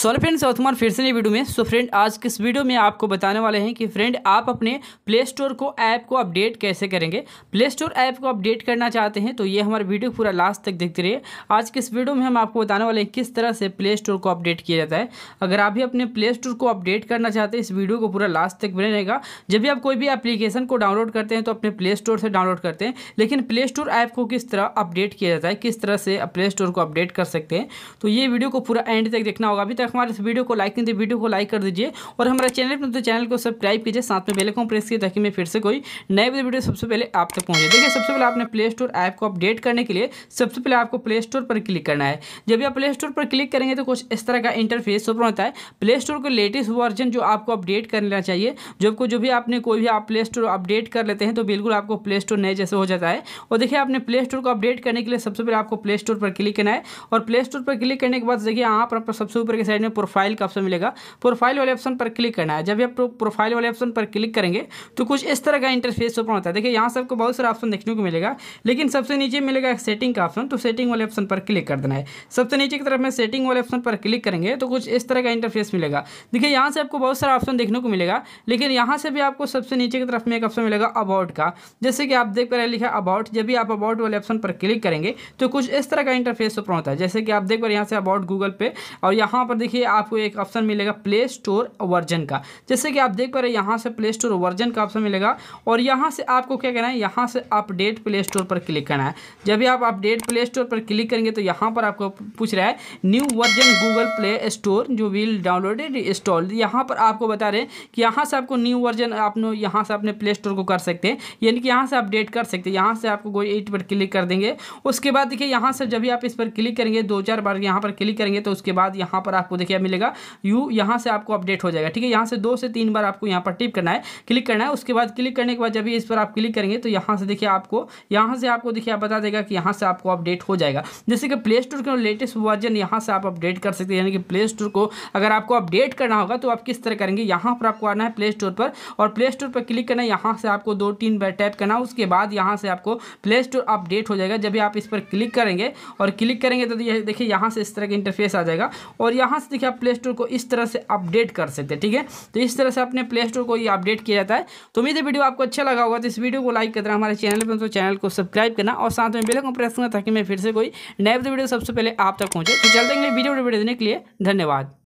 sorry friends अवतुमार फिर से नई वीडियो में सो फ्रेंड आज किस वीडियो में आपको बताने वाले हैं कि फ्रेंड आप अपने प्ले स्टोर को ऐप को अपडेट कैसे करेंगे प्ले स्टोर ऐप को अपडेट करना चाहते हैं तो ये हमारा वीडियो पूरा लास्ट तक देखते रहिए आज किस वीडियो में हम आपको बताने वाले हैं किस तरह से प्ले स्टोर को अपडेट किया जाता है अगर आप भी अपने प्ले स्टोर को अपडेट करना चाहते हैं इस वीडियो को पूरा लास्ट तक बने रहेगा जब भी आप कोई भी एप्लीकेशन को डाउनलोड करते हैं तो अपने प्ले स्टोर से डाउनलोड करते हैं लेकिन प्ले स्टोर ऐप को किस तरह अपडेट किया जाता है किस तरह से प्ले स्टोर को अपडेट कर सकते हैं तो ये वीडियो को पूरा एंड तक देखना होगा अभी तक तक हमारे इस वीडियो को लाइक नहीं दी तो वीडियो को लाइक कर दीजिए और हमारे चैनल पर तो चैनल को सब्सक्राइब कीजिए साथ में बेल प्रेस किए ताकि मैं फिर से कोई नए वीडियो सबसे पहले आप तक पहुँचे देखिए सबसे पहले आपने प्ले स्टोर ऐप को अपडेट करने के लिए सबसे पहले आपको प्ले स्टोर पर क्लिक करना है जब भी आप प्ले स्टोर पर क्लिक करेंगे तो कुछ इस तरह का इंटरफेस ओपन होता है प्ले स्टोर का लेटेस्ट वर्जन जो आपको अपडेट कर लेना चाहिए जो आपको जो भी आपने कोई भी आप प्ले स्टोर अपडेट कर लेते हैं तो बिल्कुल आपको प्ले स्टोर नए जैसे हो जाता है और देखिए आपने प्ले स्टोर को अपडेट करने के लिए सबसे पहले आपको प्ले स्टोर पर क्लिक करना है और प्ले स्टोर पर क्लिक करने के बाद देखिए यहाँ पर सबसे ऊपर के साइड साइड में प्रोफाइल का ऑप्शन मिलेगा प्रोफाइल वाले ऑप्शन पर क्लिक करना है जब आप प्रोफाइल वाले ऑप्शन पर क्लिक करेंगे तो कुछ इस तरह का इंटरफेस ओपन होता है देखिए यहाँ सबको बहुत सारा ऑप्शन देखने को मिलेगा लेकिन सबसे नीचे मिलेगा सेटिंग का ऑप्शन तो सेटिंग वाले ऑप्शन पर क्लिक कर देना है सबसे नीचे की तरफ में सेटिंग वाले ऑप्शन पर क्लिक करेंगे तो कुछ इस तरह का इंटरफेस मिलेगा देखिए यहाँ से आपको बहुत सारा ऑप्शन देखने को मिलेगा लेकिन यहाँ से भी आपको सबसे नीचे की तरफ में एक ऑप्शन मिलेगा अबाउट का जैसे कि आप देख पा रहे लिखा अबाउट जब भी आप अबाउट वाले ऑप्शन पर क्लिक करेंगे तो कुछ इस तरह का इंटरफेस ओपन होता है जैसे कि आप देख पा रहे यहाँ से अबाउट गूगल पे और यहाँ पर देखिए आपको एक ऑप्शन मिलेगा प्ले स्टोर वर्जन का जैसे कि आप देख पा रहे हैं यहाँ से प्ले स्टोर वर्जन का ऑप्शन मिलेगा और यहाँ से आपको क्या करना है यहाँ से अपडेट प्ले स्टोर पर क्लिक करना है जब भी आप अपडेट प्ले स्टोर पर क्लिक करेंगे तो यहाँ पर आपको पूछ रहा है new version Google play store जो विल डाउनलोडेड इंस्टॉल यहाँ पर आपको बता रहे हैं कि यहाँ से आपको न्यू वर्जन आप यहाँ से अपने प्ले स्टोर को कर सकते हैं यानी कि यहाँ से अपडेट कर सकते हैं यहाँ से आपको कोई एट पर क्लिक कर देंगे उसके बाद देखिए यहाँ से जब भी आप इस पर क्लिक करेंगे दो चार बार यहाँ पर क्लिक करेंगे तो उसके बाद यहाँ पर आपको देखिए मिलेगा यू यहाँ से आपको अपडेट हो जाएगा ठीक है यहाँ से दो से तीन बार आपको यहाँ पर टिप करना है क्लिक करना है उसके बाद क्लिक करने के बाद जब इस पर आप क्लिक करेंगे तो यहाँ से देखिए आपको यहाँ से आपको देखिए आप बता देगा कि यहाँ से आपको अपडेट हो जाएगा जैसे कि प्ले स्टोर का लेटेस्ट वर्जन यहाँ से आप अपडेट कर सकते हैं यानी कि प्ले स्टोर को अगर आपको अपडेट करना होगा तो आप किस तरह करेंगे यहाँ पर आपको आना है प्ले स्टोर पर और प्ले स्टोर पर क्लिक करना है यहाँ से आपको दो तीन बार टैप करना है उसके बाद यहाँ से आपको प्ले स्टोर अपडेट हो जाएगा जब भी आप इस पर क्लिक करेंगे और क्लिक करेंगे तो देखिए यहाँ से इस तरह का इंटरफेस आ जाएगा और यहाँ से देखिए आप प्ले स्टोर को इस तरह से अपडेट कर सकते हैं ठीक है तो इस तरह से अपने प्ले स्टोर को ये अपडेट किया जाता है तो उम्मीद है वीडियो आपको अच्छा लगा होगा तो इस वीडियो को लाइक करना हमारे चैनल पर तो चैनल को सब्सक्राइब करना और साथ में बिल्कुल प्रेस करना ताकि मैं फिर से कोई नए वीडियो सबसे पहले आप तक पहुँचे तो चलते वीडियो वीडियो देने के लिए धन्यवाद